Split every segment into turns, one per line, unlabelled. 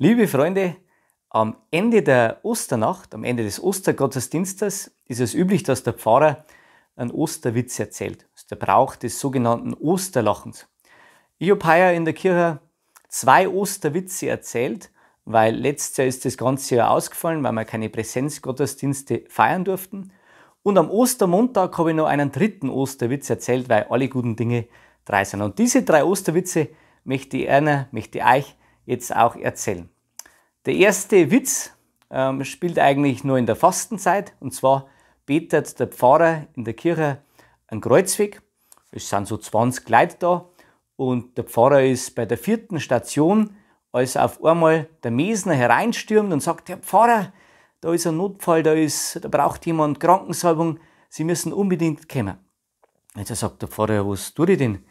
Liebe Freunde, am Ende der Osternacht, am Ende des Ostergottesdienstes, ist es üblich, dass der Pfarrer einen Osterwitz erzählt. Das ist der Brauch des sogenannten Osterlachens. Ich habe heuer in der Kirche zwei Osterwitze erzählt, weil letztes Jahr ist das ganze Jahr ausgefallen, weil wir keine Präsenzgottesdienste feiern durften. Und am Ostermontag habe ich noch einen dritten Osterwitz erzählt, weil alle guten Dinge drei sind. Und diese drei Osterwitze möchte ich einer, möchte ich euch jetzt auch erzählen. Der erste Witz ähm, spielt eigentlich nur in der Fastenzeit und zwar betet der Pfarrer in der Kirche einen Kreuzweg. Es sind so 20 Leute da und der Pfarrer ist bei der vierten Station, als auf einmal der Mesner hereinstürmt und sagt, Herr Pfarrer, da ist ein Notfall, da, ist, da braucht jemand Krankensalbung, Sie müssen unbedingt kommen. Jetzt also sagt der Pfarrer, was tue ich denn?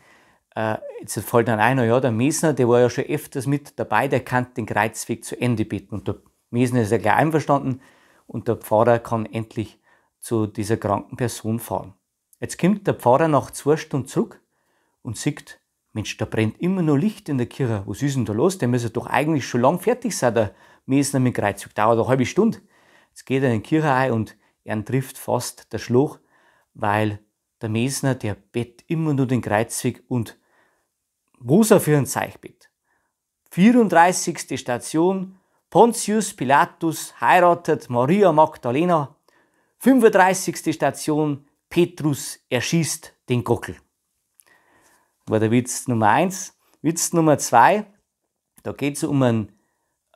Äh, jetzt fällt dann einer, ja, der Mesner, der war ja schon öfters mit dabei, der kann den Kreuzweg zu Ende bitten. Und der Mesner ist ja gleich einverstanden und der Pfarrer kann endlich zu dieser kranken Person fahren. Jetzt kommt der Pfarrer nach zwei Stunden zurück und sieht, Mensch, da brennt immer nur Licht in der Kirche. Was ist denn da los? Der müsste doch eigentlich schon lang fertig sein, der Mesner mit dem Kreuzzug. Dauert eine halbe Stunde. Jetzt geht er in die Kirche ein und er trifft fast der Schluch, weil der Mesner, der bett immer nur den Kreuzweg und Musa für ein Zeichen 34. Station. Pontius Pilatus heiratet Maria Magdalena. 35. Station. Petrus erschießt den Gockel. war der Witz Nummer eins. Witz Nummer zwei. Da geht es um einen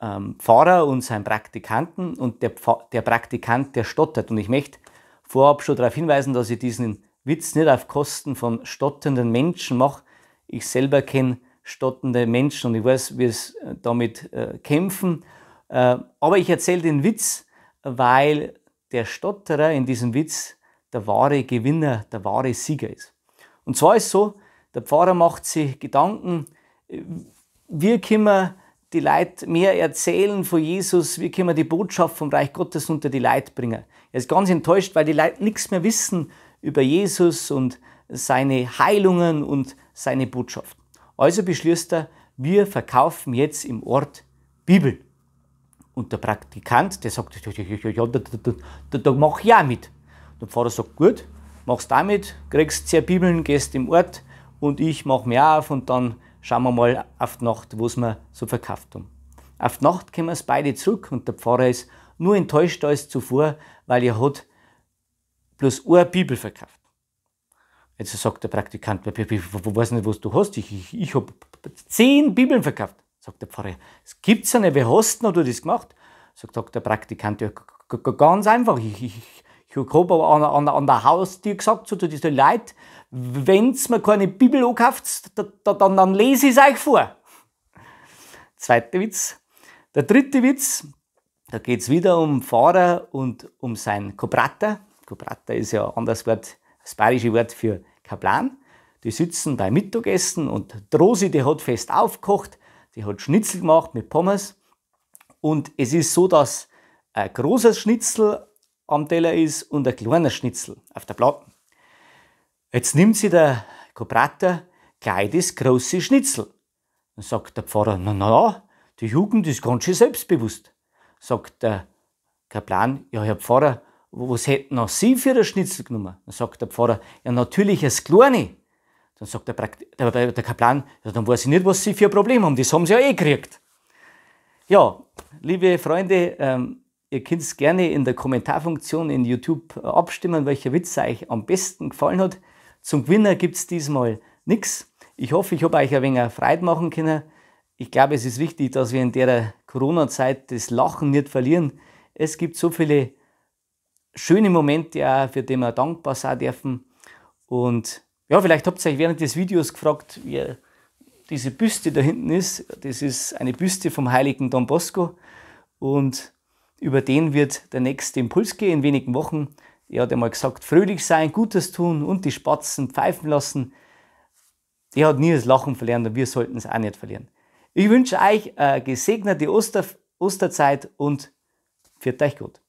ähm, Pfarrer und seinen Praktikanten. Und der, Pf der Praktikant, der stottert. Und ich möchte vorab schon darauf hinweisen, dass ich diesen Witz nicht auf Kosten von stotternden Menschen mache, ich selber kenne stottende Menschen und ich weiß, wie es äh, damit äh, kämpfen. Äh, aber ich erzähle den Witz, weil der Stotterer in diesem Witz der wahre Gewinner, der wahre Sieger ist. Und zwar ist so, der Pfarrer macht sich Gedanken, äh, wie können wir die Leute mehr erzählen von Jesus, wie können wir die Botschaft vom Reich Gottes unter die Leute bringen. Er ist ganz enttäuscht, weil die Leute nichts mehr wissen über Jesus und seine Heilungen und seine Botschaft. Also beschließt er, wir verkaufen jetzt im Ort Bibeln. Und der Praktikant, der sagt, ja, ja, ja, ja da, da, da, da da mach ich auch mit. Der Pfarrer sagt, gut, machst damit, kriegst zwei Bibeln, gehst im Ort und ich mach mir auf und dann schauen wir mal auf die Nacht, was mir so verkauft haben. Auf die Nacht kommen es beide zurück und der Pfarrer ist nur enttäuscht als zuvor, weil er hat bloß eine Bibel verkauft. Jetzt sagt der Praktikant, ich weiß nicht, was du hast, ich, ich, ich habe zehn Bibeln verkauft. Sagt der Pfarrer, das es ja nicht, wie hast denn du das gemacht? Sagt der Praktikant, ja, ganz einfach, ich, ich, ich habe an, an, an der Haustür gesagt zu diesen Leid, wenn ihr mir keine Bibel ankauft, dann, dann, dann lese ich es euch vor. Zweiter Witz. Der dritte Witz, da geht es wieder um Fahrer und um sein Kobrater. Kobrater ist ja ein anderes Wort, das bayerische Wort für kein Plan. Die sitzen beim Mittagessen und Rosi, die hat fest aufgekocht, die hat Schnitzel gemacht mit Pommes. Und es ist so, dass ein großer Schnitzel am Teller ist und ein kleiner Schnitzel auf der Platte. Jetzt nimmt sie der Kobrater gleich das große Schnitzel. Dann sagt der Pfarrer, na na, die Jugend ist ganz schön selbstbewusst. Sagt der Kaplan, ja Herr Pfarrer, was hätten noch Sie für ein Schnitzel genommen? Dann sagt der Pfarrer, ja, natürlich ein Kleine. Dann sagt der, Prakt der, der Kaplan, ja, dann weiß ich nicht, was Sie für ein Problem haben, das haben Sie ja eh gekriegt. Ja, liebe Freunde, ähm, ihr könnt es gerne in der Kommentarfunktion in YouTube äh, abstimmen, welcher Witz euch am besten gefallen hat. Zum Gewinner gibt es diesmal nichts. Ich hoffe, ich habe euch ein wenig Freude machen können. Ich glaube, es ist wichtig, dass wir in der Corona-Zeit das Lachen nicht verlieren. Es gibt so viele schöne Momente auch, für die wir dankbar sein dürfen. Und ja, vielleicht habt ihr euch während des Videos gefragt, wie diese Büste da hinten ist. Das ist eine Büste vom heiligen Don Bosco und über den wird der nächste Impuls gehen in wenigen Wochen. Er hat einmal gesagt, fröhlich sein, Gutes tun und die Spatzen pfeifen lassen. Er hat nie das Lachen verlernt und wir sollten es auch nicht verlieren. Ich wünsche euch eine gesegnete Oster Osterzeit und für euch gut.